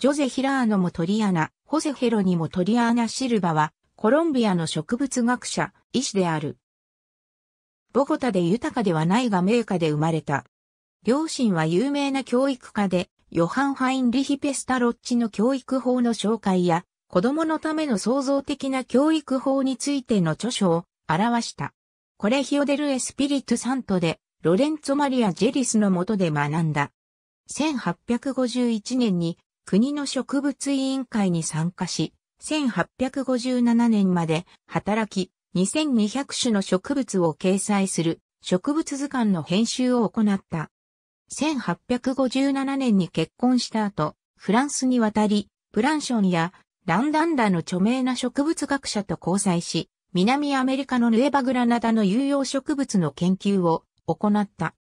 ジョゼ・ヒラーノ・もトリアナ、ホセ・ヘロニもトリアーナ・シルバは、コロンビアの植物学者、医師である。ボゴタで豊かではないが名家で生まれた。両親は有名な教育家で、ヨハン・ファインリヒ・ペスタロッチの教育法の紹介や、子供のための創造的な教育法についての著書を表した。コレヒオデル・エスピリト・サントで、ロレンツォ・マリア・ジェリスの下で学んだ。1851年に国の植物委員会に参加し、1857年まで働き、2200種の植物を掲載する植物図鑑の編集を行った。1857年に結婚した後、フランスに渡り、プランションやランダンダの著名な植物学者と交際し、南アメリカのヌエバグラナダの有用植物の研究を行った。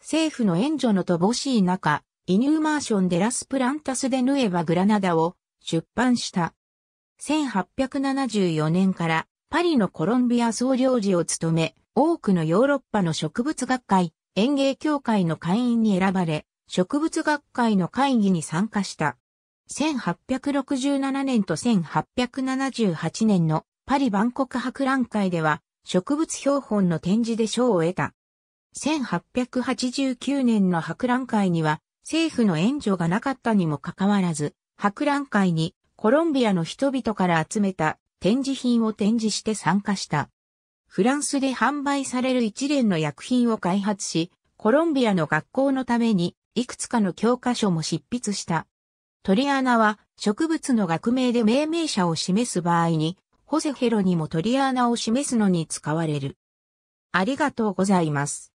政府の援助の乏しい中、イニューマーション・デラス・プランタス・デ・ヌエァ・グラナダを出版した。1874年からパリのコロンビア総領事を務め、多くのヨーロッパの植物学会、園芸協会の会員に選ばれ、植物学会の会議に参加した。1867年と1878年のパリ万国博覧会では植物標本の展示で賞を得た。1889年の博覧会には政府の援助がなかったにもかかわらず、博覧会にコロンビアの人々から集めた展示品を展示して参加した。フランスで販売される一連の薬品を開発し、コロンビアの学校のためにいくつかの教科書も執筆した。トリアナは植物の学名で命名者を示す場合に、ホセヘロにもトリアーナを示すのに使われる。ありがとうございます。